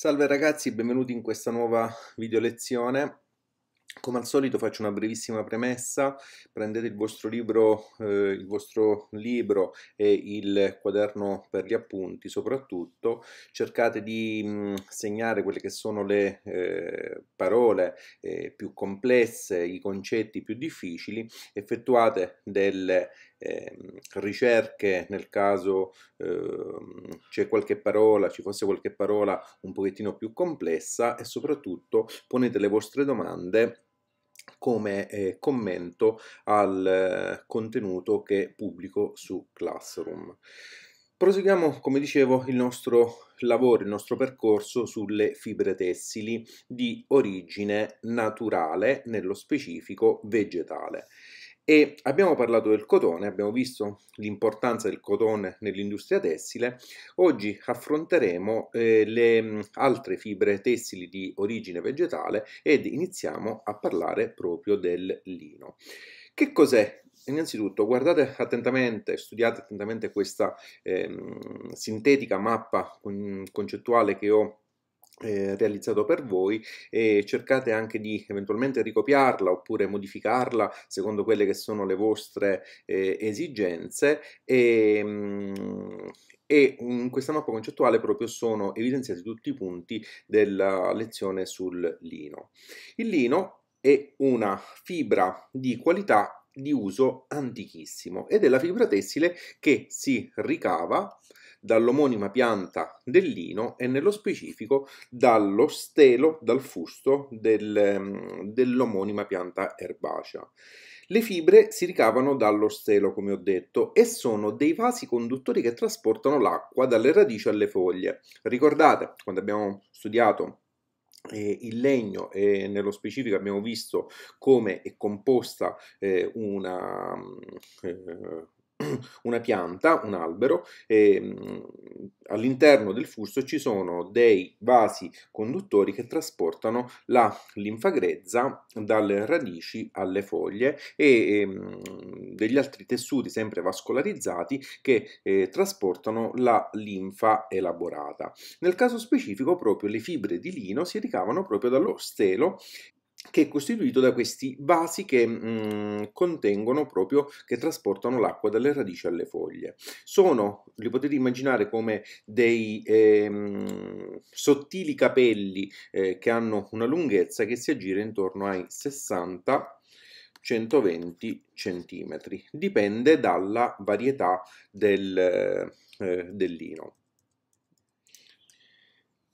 Salve ragazzi, benvenuti in questa nuova video lezione. Come al solito faccio una brevissima premessa, prendete il vostro libro, eh, il vostro libro e il quaderno per gli appunti soprattutto, cercate di mh, mm, segnare quelle che sono le eh, parole eh, più complesse, i concetti più difficili, effettuate delle ehm, ricerche nel caso ehm, c'è qualche parola, ci fosse qualche parola un pochettino più complessa e soprattutto ponete le vostre domande come eh, commento al eh, contenuto che pubblico su Classroom. Proseguiamo, come dicevo, il nostro lavoro, il nostro percorso sulle fibre tessili di origine naturale, nello specifico vegetale. E abbiamo parlato del cotone, abbiamo visto l'importanza del cotone nell'industria tessile. Oggi affronteremo eh, le mm, altre fibre tessili di origine vegetale ed iniziamo a parlare proprio del lino. Che cos'è Innanzitutto guardate attentamente, studiate attentamente questa eh, sintetica mappa mm, concettuale che ho eh, realizzato per voi e cercate anche di eventualmente ricopiarla oppure modificarla secondo quelle che sono le vostre eh, esigenze e, ehm, e in questa mappa concettuale proprio sono evidenziati tutti i punti della lezione sul lino. Il lino è una fibra di qualità di uso antichissimo ed è la fibra tessile che si ricava dall'omonima pianta del lino e nello specifico dallo stelo, dal fusto del, mm, dell'omonima pianta erbacea. Le fibre si ricavano dallo stelo, come ho detto, e sono dei vasi conduttori che trasportano l'acqua dalle radici alle foglie. Ricordate, quando abbiamo studiato eh, il legno, eh, nello specifico, abbiamo visto come è composta eh, una mm, eh, una pianta, un albero, e ehm, all'interno del fusto ci sono dei vasi conduttori che trasportano la linfagrezza dalle radici alle foglie e ehm, degli altri tessuti sempre vascolarizzati che eh, trasportano la linfa elaborata. Nel caso specifico proprio le fibre di lino si ricavano proprio dallo stelo che è costituito da questi vasi che mh, mm, contengono proprio, che trasportano l'acqua dalle radici alle foglie. Sono, li potete immaginare come dei eh, sottili capelli eh, che hanno una lunghezza che si aggira intorno ai 60 120 cm, dipende dalla varietà del, eh, del lino.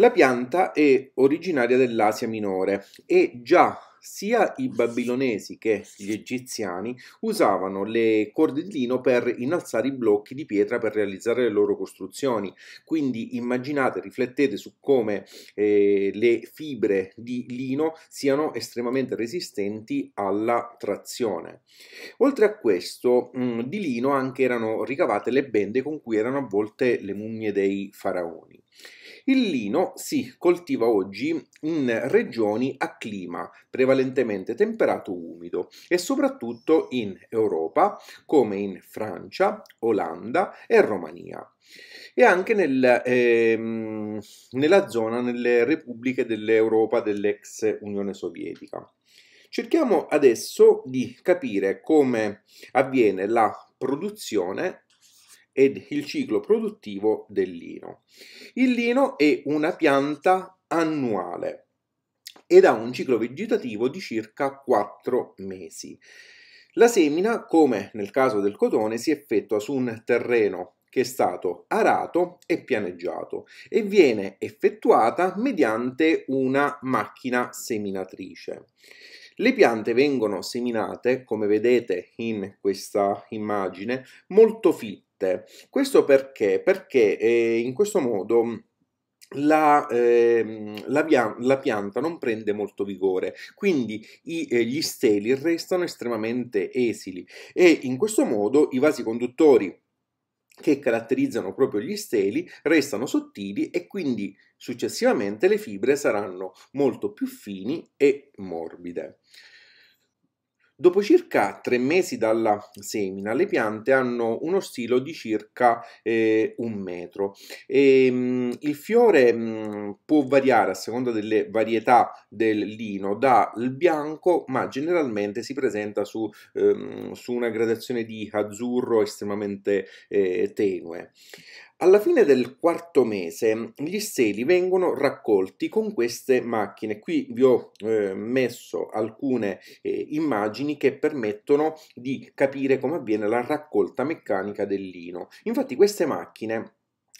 La pianta è originaria dell'Asia minore e già sia i babilonesi che gli egiziani usavano le corde di lino per innalzare i blocchi di pietra per realizzare le loro costruzioni. Quindi immaginate, riflettete su come eh, le fibre di lino siano estremamente resistenti alla trazione. Oltre a questo, mh, mm, di lino anche erano ricavate le bende con cui erano avvolte le mummie dei faraoni. Il lino si coltiva oggi in regioni a clima prevalentemente temperato umido e soprattutto in Europa come in Francia, Olanda e Romania e anche nel, ehm, nella zona, nelle repubbliche dell'Europa dell'ex Unione Sovietica. Cerchiamo adesso di capire come avviene la produzione ed il ciclo produttivo del lino. Il lino è una pianta annuale ed ha un ciclo vegetativo di circa 4 mesi. La semina, come nel caso del cotone, si effettua su un terreno che è stato arato e pianeggiato e viene effettuata mediante una macchina seminatrice. Le piante vengono seminate, come vedete in questa immagine, molto fitte notte. Questo perché? Perché eh, in questo modo la, eh, la, la, pianta non prende molto vigore, quindi i, eh, gli steli restano estremamente esili e in questo modo i vasi conduttori che caratterizzano proprio gli steli restano sottili e quindi successivamente le fibre saranno molto più fini e morbide. Dopo circa tre mesi dalla semina, le piante hanno uno stilo di circa eh, un metro. E, ehm, mh, il fiore mh, mm, può variare a seconda delle varietà del lino dal bianco, ma generalmente si presenta su, ehm, su una gradazione di azzurro estremamente eh, tenue. Alla fine del quarto mese gli steli vengono raccolti con queste macchine. Qui vi ho eh, messo alcune eh, immagini che permettono di capire come avviene la raccolta meccanica del lino. Infatti queste macchine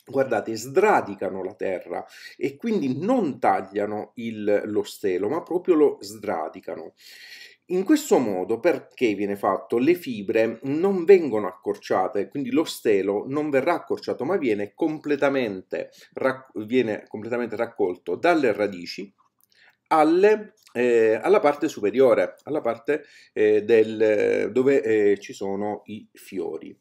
guardate, sradicano la terra e quindi non tagliano il, lo stelo, ma proprio lo sradicano. In questo modo perché viene fatto? Le fibre non vengono accorciate, quindi lo stelo non verrà accorciato ma viene completamente, viene completamente raccolto dalle radici alle, eh, alla parte superiore, alla parte eh, del, dove eh, ci sono i fiori.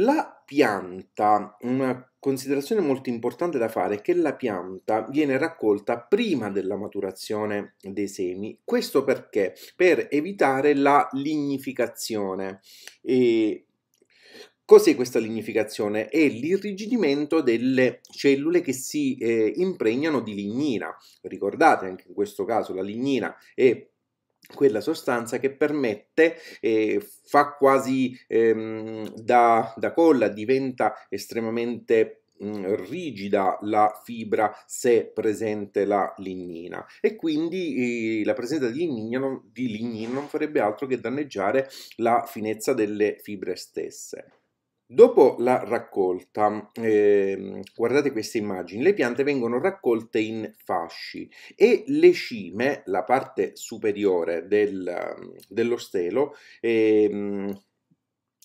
La pianta, una considerazione molto importante da fare è che la pianta viene raccolta prima della maturazione dei semi. Questo perché? Per evitare la lignificazione. E Cos'è questa lignificazione? È l'irrigidimento delle cellule che si eh, impregnano di lignina. Ricordate anche in questo caso la lignina è quella sostanza che permette, eh, fa quasi ehm, da, da colla, diventa estremamente mm, rigida la fibra se presente la lignina e quindi eh, la presenza di lignina, non, di lignina non farebbe altro che danneggiare la finezza delle fibre stesse. Dopo la raccolta, eh, guardate queste immagini, le piante vengono raccolte in fasci e le cime, la parte superiore del, dello stelo, eh,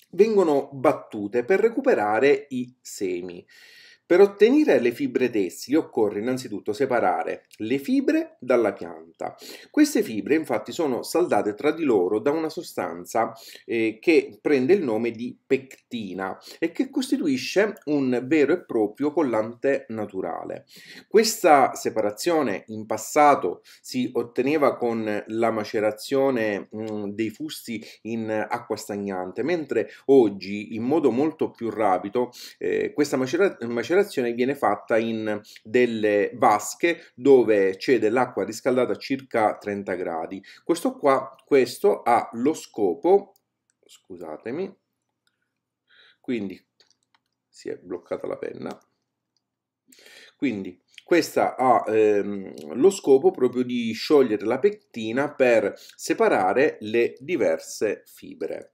vengono battute per recuperare i semi. Per ottenere le fibre tessili occorre innanzitutto separare le fibre dalla pianta. Queste fibre infatti sono saldate tra di loro da una sostanza eh, che prende il nome di pectina e che costituisce un vero e proprio collante naturale. Questa separazione in passato si otteneva con la macerazione mh, mm, dei fusti in acqua stagnante, mentre oggi in modo molto più rapido eh, questa macerazione filtrazione viene fatta in delle vasche dove c'è dell'acqua riscaldata a circa 30 gradi. Questo qua, questo ha lo scopo, scusatemi, quindi si è bloccata la penna, quindi questa ha ehm, lo scopo proprio di sciogliere la pectina per separare le diverse fibre.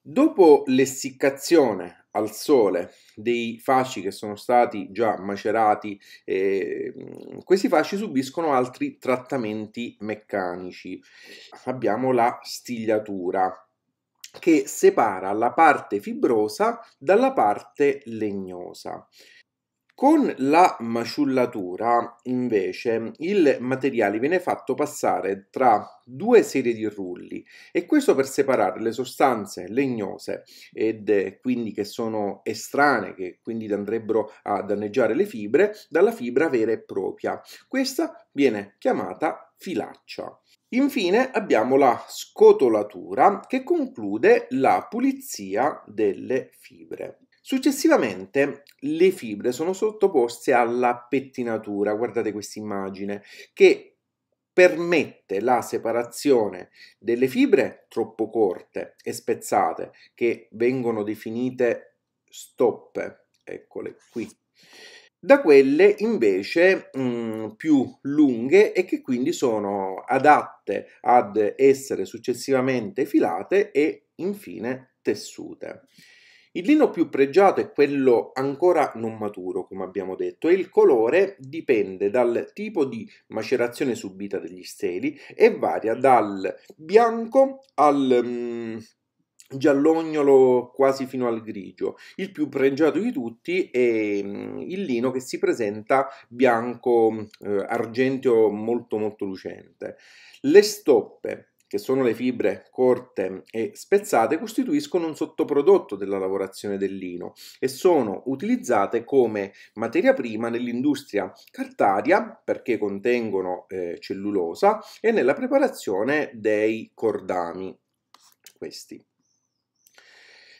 Dopo l'essiccazione al sole dei fasci che sono stati già macerati, eh, questi fasci subiscono altri trattamenti meccanici. Abbiamo la stigliatura che separa la parte fibrosa dalla parte legnosa. Con la maciullatura, invece, il materiale viene fatto passare tra due serie di rulli e questo per separare le sostanze legnose ed eh, quindi che sono estranee, che quindi andrebbero a danneggiare le fibre, dalla fibra vera e propria. Questa viene chiamata filaccia. Infine abbiamo la scotolatura che conclude la pulizia delle fibre. Successivamente le fibre sono sottoposte alla pettinatura, guardate questa immagine, che permette la separazione delle fibre troppo corte e spezzate, che vengono definite stoppe, eccole qui, da quelle invece mh, mm, più lunghe e che quindi sono adatte ad essere successivamente filate e infine tessute. Il lino più pregiato è quello ancora non maturo, come abbiamo detto, e il colore dipende dal tipo di macerazione subita dagli steli e varia dal bianco al mm, giallognolo quasi fino al grigio. Il più pregiato di tutti è mm, il lino che si presenta bianco mm, eh, argenteo molto molto lucente. Le stoppe che sono le fibre corte e spezzate, costituiscono un sottoprodotto della lavorazione del lino e sono utilizzate come materia prima nell'industria cartaria perché contengono eh, cellulosa e nella preparazione dei cordami. Questi.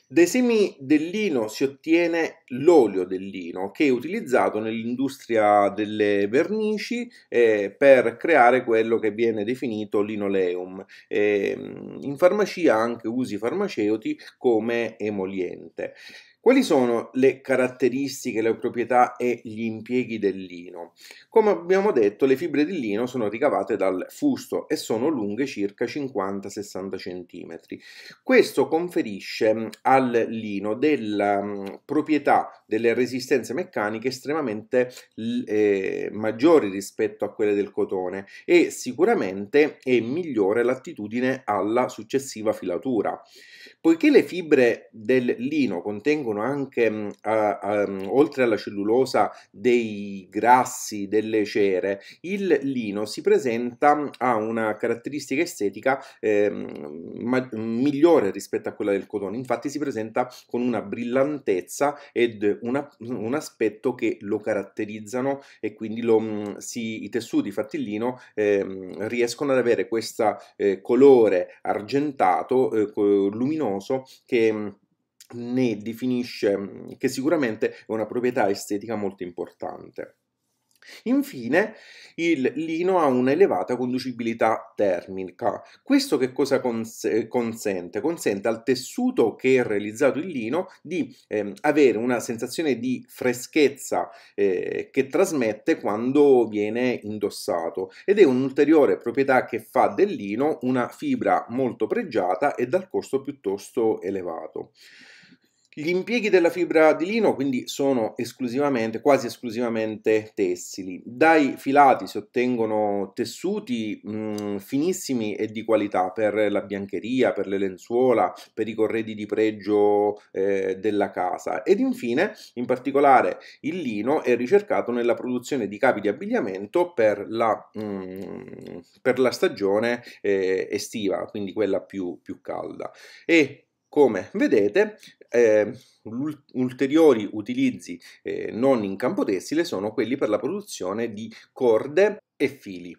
Dei semi del lino si ottiene l'olio del lino che è utilizzato nell'industria delle vernici eh, per creare quello che viene definito linoleum. Eh, in farmacia anche usi farmaceuti come emoliente. Quali sono le caratteristiche, le proprietà e gli impieghi del lino? Come abbiamo detto, le fibre di lino sono ricavate dal fusto e sono lunghe circa 50-60 cm. Questo conferisce mm, al lino della mm, proprietà delle resistenze meccaniche estremamente eh, maggiori rispetto a quelle del cotone e sicuramente è migliore l'attitudine alla successiva filatura. Poiché le fibre del lino contengono anche, mh, mm, a, mm, oltre alla cellulosa, dei grassi, delle cere, il lino si presenta mm, a una caratteristica estetica eh, ma, migliore rispetto a quella del cotone, infatti si presenta con una brillantezza ed una, un aspetto che lo caratterizzano e quindi lo, si, i tessuti fatti in lino eh, riescono ad avere questo eh, colore argentato, eh, luminoso, luminoso che mhmm, ne definisce mhmm, che sicuramente è una proprietà estetica molto importante. Infine, il lino ha un'elevata conducibilità termica. Questo che cosa cons- consente? Consente al tessuto che è realizzato in lino di eh, avere una sensazione di freschezza eh, che trasmette quando viene indossato ed è un'ulteriore proprietà che fa del lino una fibra molto pregiata e dal costo piuttosto elevato. Gli impieghi della fibra di lino quindi sono esclusivamente, quasi esclusivamente tessili. Dai filati si ottengono tessuti mh, mm, finissimi e di qualità per la biancheria, per le lenzuola, per i corredi di pregio eh, della casa ed infine in particolare il lino è ricercato nella produzione di capi di abbigliamento per la, mh, mm, per la stagione eh, estiva, quindi quella più, più calda. E come vedete, eh, ulteriori utilizzi eh, non in campo tessile sono quelli per la produzione di corde e fili.